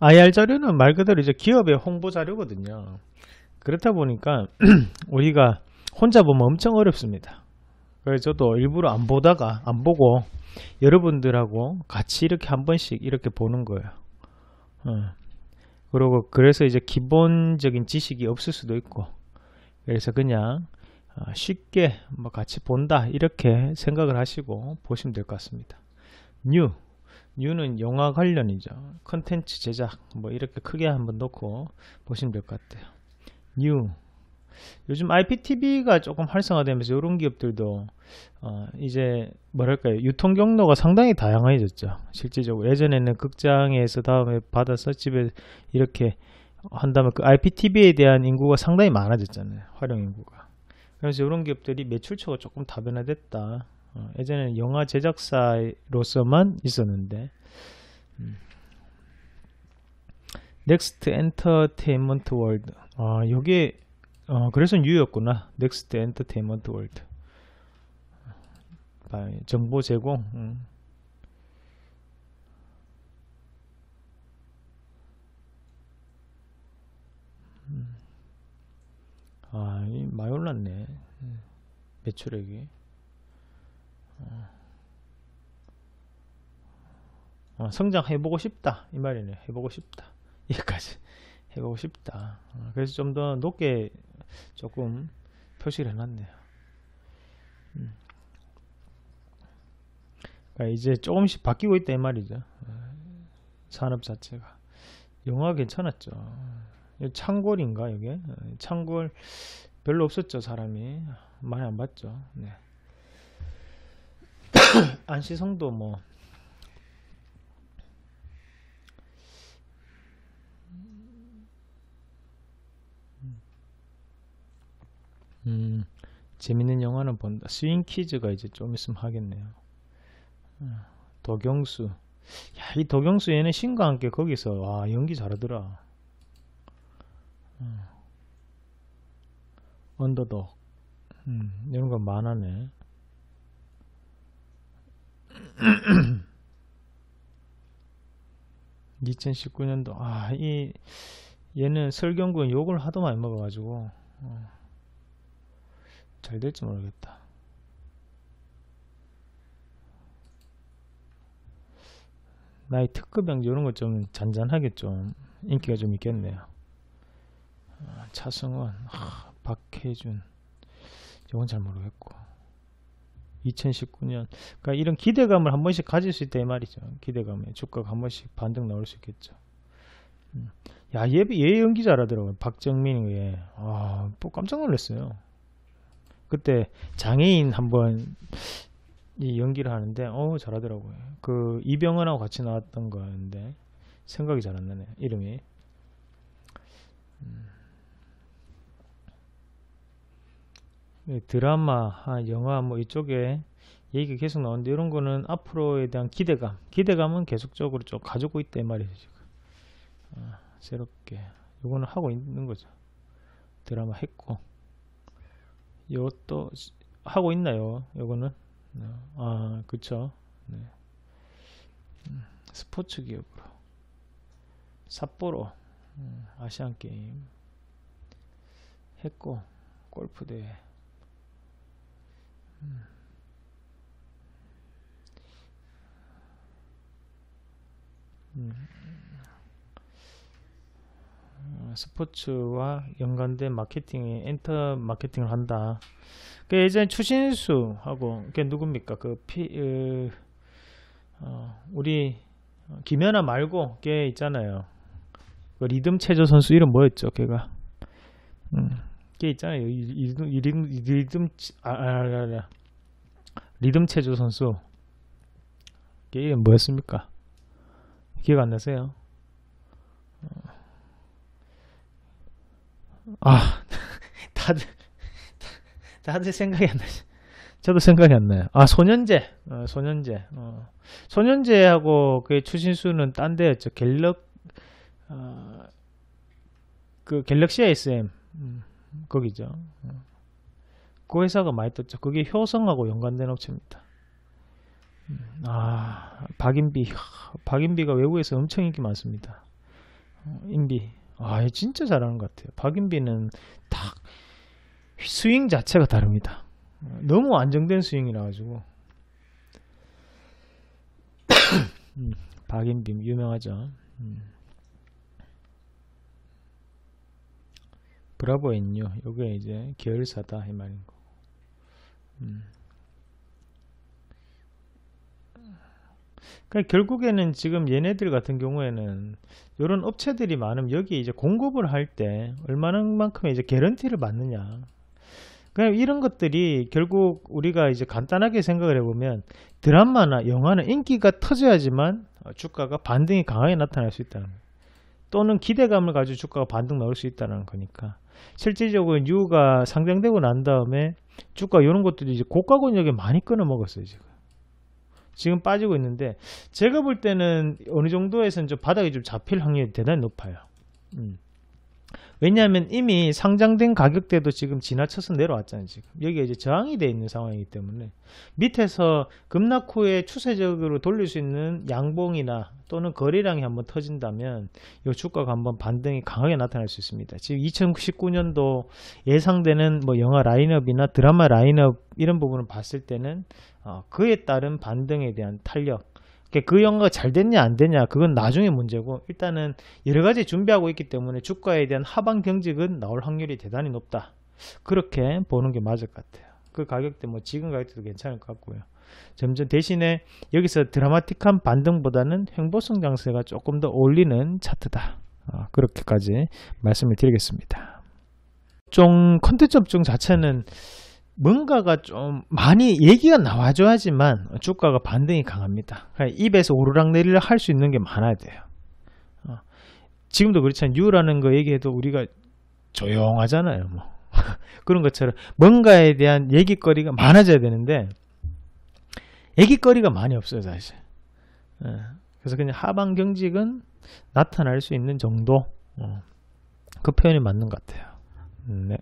IR 자료는 말 그대로 이제 기업의 홍보 자료거든요. 그렇다 보니까 우리가 혼자 보면 엄청 어렵습니다. 그래서 저도 일부러 안 보다가 안 보고 여러분들하고 같이 이렇게 한 번씩 이렇게 보는 거예요. 어. 그리고 그래서 이제 기본적인 지식이 없을 수도 있고 그래서 그냥 어, 쉽게 뭐 같이 본다 이렇게 생각을 하시고 보시면 될 것 같습니다. new 뉴는 영화 관련이죠. 컨텐츠 제작 뭐 이렇게 크게 한번 놓고 보시면 될 것 같아요. 뉴 요즘 IPTV가 조금 활성화되면서 이런 기업들도 어 이제 뭐랄까요 유통 경로가 상당히 다양해졌죠 실질적으로 예전에는 극장에서 다음에 받아서 집에 이렇게 한다면 그 IPTV에 대한 인구가 상당히 많아졌잖아요 활용 인구가 그래서 이런 기업들이 매출처가 조금 다변화됐다 어, 예전에는 영화 제작사로서만 있었는데 넥스트 엔터테인먼트 월드 아여기 어, 그래서 뉴였구나 넥스트 엔터테인먼트 월드 정보 제공 음. 음. 아, 이 많이 올랐네. 음. 매출액이. 어, 성장해보고 싶다 이 말이네 해보고 싶다 여기까지 해보고 싶다 어, 그래서 좀 더 높게 조금 표시를 해놨네요 음. 그러니까 이제 조금씩 바뀌고 있다 이 말이죠 어, 산업 자체가 영화 괜찮았죠 창골인가 이게 어, 창골 별로 없었죠 사람이 많이 안 봤죠 네. 안시성도 뭐 음, 재밌는 영화는 본다. 스윙 키즈가 이제 좀 있으면 하겠네요. 아, 도경수. 야, 이 도경수 얘는 신과 함께 거기서 와 연기 잘하더라. 음, 언더독. 음, 이런 건 많아네. 2019년도 아 이 얘는 설경구 욕을 하도 많이 먹어가지고 어. 잘 될지 모르겠다. 나의 특급 양지 이런 것 좀 잔잔하게 좀 인기가 좀 있겠네요. 아, 차승원, 아, 박해준, 이건 잘 모르겠고. 2019년, 그러니까 이런 기대감을 한 번씩 가질 수 있다 이 말이죠. 기대감에 주가가 한 번씩 반등 나올 수 있겠죠. 음. 야, 얘, 얘 연기자라더라고요. 박정민 예. 아, 뭐 깜짝 놀랐어요. 그때 장애인 한번 연기를 하는데 어 잘하더라고요. 그 이병헌하고 같이 나왔던 거였는데 생각이 잘 안 나네 이름이. 음. 드라마, 아, 영화 뭐 이쪽에 얘기가 계속 나오는데 이런 거는 앞으로에 대한 기대감, 기대감은 계속적으로 좀 가지고 있다 이 말이죠 지금. 아, 새롭게 이거는 하고 있는 거죠. 드라마 했고. 이것도 하고 있나요? 요거는 네. 아 그쵸 네. 음, 스포츠 기업으로 삿포로 음, 아시안 게임 했고 골프 대회 음. 음. 스포츠와 연관된 마케팅에 엔터 마케팅을 한다. 그 예전에 추신수하고 그게 누굽니까? 그 피, 으, 그, 어, 우리 김연아 말고 걔 있잖아요. 그 리듬 체조 선수 이름 뭐였죠? 걔가 음, 걔 있잖아요. 리듬 리듬 리듬 아 아, 아, 아, 아, 리듬 체조 선수 걔 이름 뭐였습니까? 기억 안 나세요? 아 다들 다들 생각이 안 나지. 저도 생각이 안 나요. 아 소년제, 어, 소년제, 어. 소년제하고 그 추신수는 딴 데였죠. 갤럭 어, 그 갤럭시 ASM 음, 거기죠. 어. 그 회사가 많이 떴죠. 그게 효성하고 연관된 업체입니다. 음, 아 박인비, 박인비가 외국에서 엄청 인기 많습니다. 어, 인비. 아, 진짜 잘하는 것 같아요. 박인비는딱 스윙 자체가 다릅니다. 너무 안정된 스윙이라 가지고. 음, 박인빔 유명하죠. 음. 브라보 엔요 요게 이제 계열사다 이 말인 거. 음. 그러니까 결국에는 지금 얘네들 같은 경우에는 이런 업체들이 많으면 여기에 이제 공급을 할 때 얼마만큼 의 이제 개런티를 받느냐 그냥 그러니까 이런 것들이 결국 우리가 이제 간단하게 생각을 해보면 드라마나 영화는 인기가 터져야지만 주가가 반등이 강하게 나타날 수 있다는 거예요. 또는 기대감을 가지고 주가가 반등 나올 수 있다는 거니까 실질적으로 유가 상장되고 난 다음에 주가 이런 것들이 이제 고가 권역에 많이 끊어 먹었어요 지금 지금 빠지고 있는데 제가 볼 때는 어느 정도에서는 좀바닥이좀 잡힐 확률이 대단히 높아요. 음. 왜냐하면 이미 상장된 가격대도 지금 지나쳐서 내려왔잖아요. 지금 여기에 이제 저항이 돼 있는 상황이기 때문에 밑에서 급락 후에 추세적으로 돌릴 수 있는 양봉이나 또는 거래량이 한번 터진다면 이 주가가 한번 반등이 강하게 나타날 수 있습니다. 지금 2019년도 예상되는 뭐 영화 라인업이나 드라마 라인업 이런 부분을 봤을 때는 어, 그에 따른 반등에 대한 탄력 그, 그 연구가 잘 됐냐 안 됐냐 그건 나중에 문제고 일단은 여러 가지 준비하고 있기 때문에 주가에 대한 하반 경직은 나올 확률이 대단히 높다. 그렇게 보는 게 맞을 것 같아요. 그 가격대 뭐 지금 가격대도 괜찮을 것 같고요. 점점 대신에 여기서 드라마틱한 반등보다는 횡보성 장세가 조금 더 올리는 차트다. 아, 그렇게까지 말씀을 드리겠습니다. 좀 컨텐츠 업종 자체는 뭔가가 좀 많이 얘기가 나와줘야지만 주가가 반등이 강합니다. 그러니까 입에서 오르락내리락 할 수 있는 게 많아야 돼요. 어. 지금도 그렇지만 유라는 거 얘기해도 우리가 조용하잖아요. 뭐. 그런 것처럼 뭔가에 대한 얘기거리가 많아져야 되는데 얘기거리가 많이 없어요 사실. 어. 그래서 그냥 하방 경직은 나타날 수 있는 정도 어. 그 표현이 맞는 것 같아요. 네.